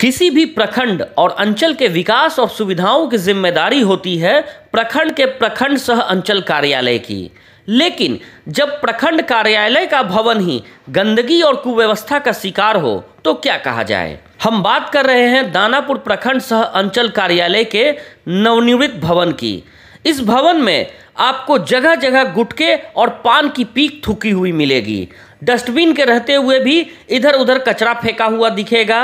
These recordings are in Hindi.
किसी भी प्रखंड और अंचल के विकास और सुविधाओं की जिम्मेदारी होती है प्रखंड के प्रखंड सह अंचल कार्यालय की लेकिन जब प्रखंड कार्यालय का भवन ही गंदगी और कुव्यवस्था का शिकार हो तो क्या कहा जाए हम बात कर रहे हैं दानापुर प्रखंड सह अंचल कार्यालय के नवनिवृत्त भवन की इस भवन में आपको जगह जगह गुटके और पान की पीक थूकी हुई मिलेगी डस्टबिन के रहते हुए भी इधर उधर कचरा फेंका हुआ दिखेगा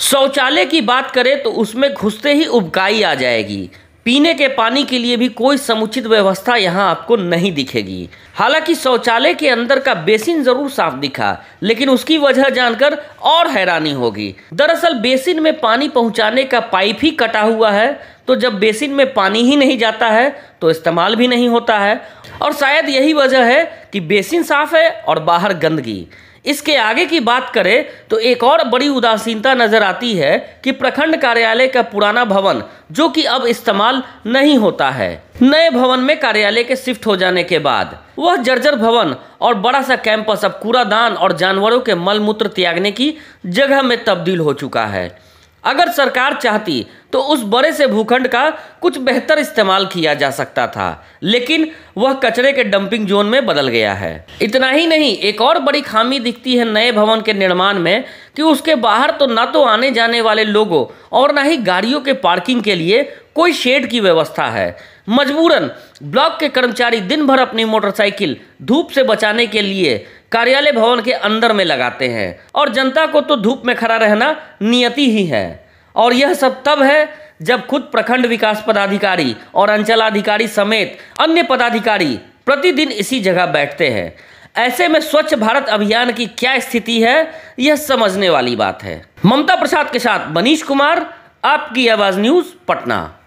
शौचालय की बात करें तो उसमें घुसते ही उबकाई आ जाएगी पीने के पानी के लिए भी कोई समुचित व्यवस्था यहाँ आपको नहीं दिखेगी हालांकि शौचालय के अंदर का बेसिन जरूर साफ दिखा लेकिन उसकी वजह जानकर और हैरानी होगी दरअसल बेसिन में पानी पहुँचाने का पाइप ही कटा हुआ है तो जब बेसिन में पानी ही नहीं जाता है तो इस्तेमाल भी नहीं होता है और शायद यही वजह है कि बेसिन साफ है और बाहर गंदगी इसके आगे की बात करें तो एक और बड़ी उदासीनता नजर आती है कि प्रखंड कार्यालय का पुराना भवन जो कि अब इस्तेमाल नहीं होता है नए भवन में कार्यालय के शिफ्ट हो जाने के बाद वह जर्जर भवन और बड़ा सा कैंपस अब कूड़ादान और जानवरों के मलमूत्र त्यागने की जगह में तब्दील हो चुका है अगर सरकार चाहती तो उस बड़े से भूखंड का कुछ बेहतर इस्तेमाल किया जा सकता था लेकिन वह कचरे के डंपिंग जोन में बदल गया है इतना ही नहीं एक और बड़ी खामी दिखती है नए भवन के निर्माण में कि उसके बाहर तो ना तो आने जाने वाले लोगों और ना ही गाड़ियों के पार्किंग के लिए कोई शेड की व्यवस्था है मजबूरन ब्लॉक के कर्मचारी दिन भर अपनी मोटरसाइकिल धूप से बचाने के लिए कार्यालय भवन के अंदर में लगाते हैं और जनता को तो धूप में खड़ा रहना नियति ही है और यह सब तब है जब खुद प्रखंड विकास पदाधिकारी और अंचलाधिकारी समेत अन्य पदाधिकारी प्रतिदिन इसी जगह बैठते हैं ऐसे में स्वच्छ भारत अभियान की क्या स्थिति है यह समझने वाली बात है ममता प्रसाद के साथ मनीष कुमार आपकी आवाज न्यूज पटना